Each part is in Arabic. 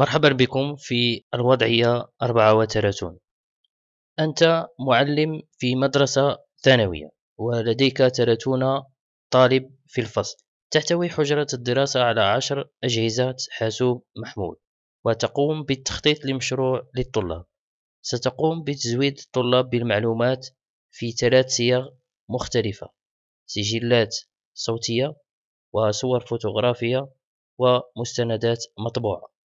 مرحبا بكم في الوضعية 34 أنت معلم في مدرسة ثانوية ولديك 30 طالب في الفصل تحتوي حجرة الدراسة على عشر أجهزة حاسوب محمول وتقوم بالتخطيط لمشروع للطلاب ستقوم بتزويد الطلاب بالمعلومات في ثلاث صيغ مختلفة سجلات صوتية وصور فوتوغرافية ومستندات مطبوعة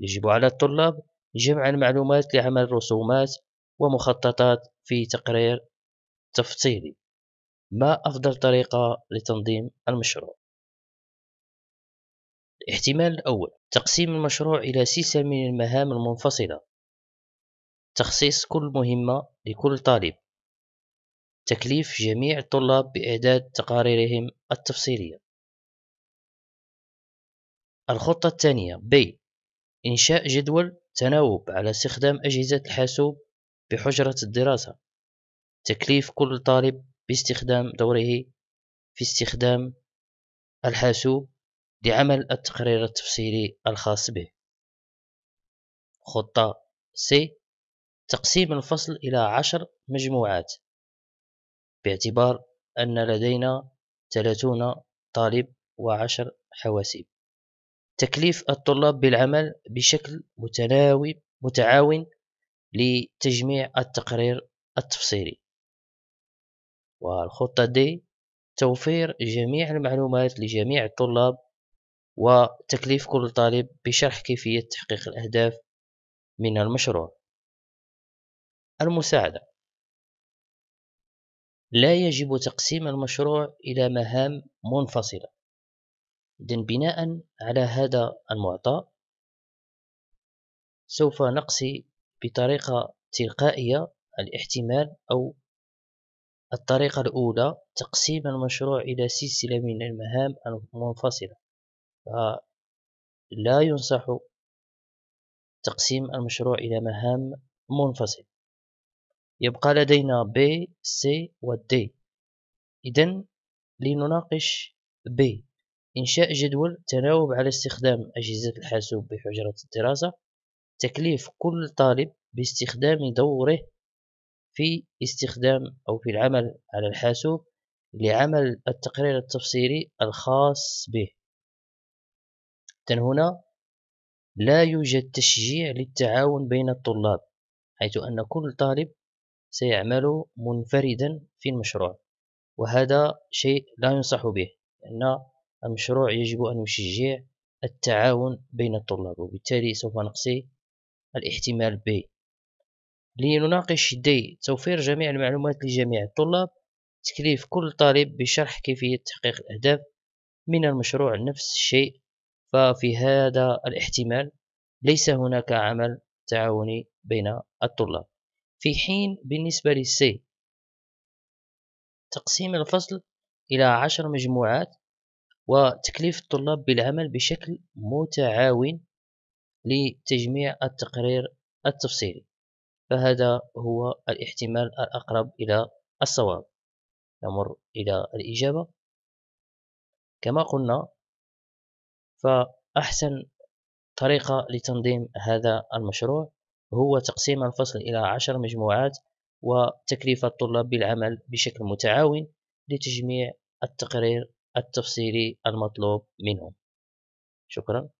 يجب على الطلاب جمع المعلومات لعمل رسومات ومخططات في تقرير تفصيلي ما أفضل طريقة لتنظيم المشروع الاحتمال الأول تقسيم المشروع إلى سلسلة من المهام المنفصلة تخصيص كل مهمة لكل طالب تكليف جميع الطلاب بإعداد تقاريرهم التفصيلية الخطة الثانية ب إنشاء جدول تناوب على استخدام أجهزة الحاسوب بحجرة الدراسة تكليف كل طالب باستخدام دوره في استخدام الحاسوب لعمل التقرير التفصيلي الخاص به خطة C تقسيم الفصل إلى عشر مجموعات باعتبار أن لدينا ثلاثون طالب وعشر حواسيب تكليف الطلاب بالعمل بشكل متناوب متعاون لتجميع التقرير التفصيلي والخطة D توفير جميع المعلومات لجميع الطلاب وتكليف كل طالب بشرح كيفية تحقيق الأهداف من المشروع المساعدة لا يجب تقسيم المشروع إلى مهام منفصلة إذن بناء على هذا المعطى سوف نقصي بطريقة تلقائية الاحتمال أو الطريقة الأولى تقسيم المشروع إلى سلسلة من المهام المنفصلة آه، لا ينصح تقسيم المشروع إلى مهام منفصلة يبقى لدينا B, C و D إذن لنناقش B إنشاء جدول تناوب على استخدام أجهزة الحاسوب بحجرة الدراسة تكليف كل طالب باستخدام دوره في استخدام أو في العمل على الحاسوب لعمل التقرير التفصيلي الخاص به هنا لا يوجد تشجيع للتعاون بين الطلاب حيث أن كل طالب سيعمل منفردا في المشروع وهذا شيء لا ينصح به لأن المشروع يجب أن يشجع التعاون بين الطلاب وبالتالي سوف نقصي الاحتمال ب لنناقش دي توفير جميع المعلومات لجميع الطلاب تكليف كل طالب بشرح كيفية تحقيق الأهداف من المشروع نفس الشيء ففي هذا الاحتمال ليس هناك عمل تعاوني بين الطلاب في حين بالنسبة للسي تقسيم الفصل إلى عشر مجموعات وتكليف الطلاب بالعمل بشكل متعاون لتجميع التقرير التفصيلي فهذا هو الاحتمال الأقرب إلى الصواب نمر إلى الإجابة كما قلنا فأحسن طريقة لتنظيم هذا المشروع هو تقسيم الفصل إلى عشر مجموعات وتكليف الطلاب بالعمل بشكل متعاون لتجميع التقرير التفصيلي المطلوب منهم شكرا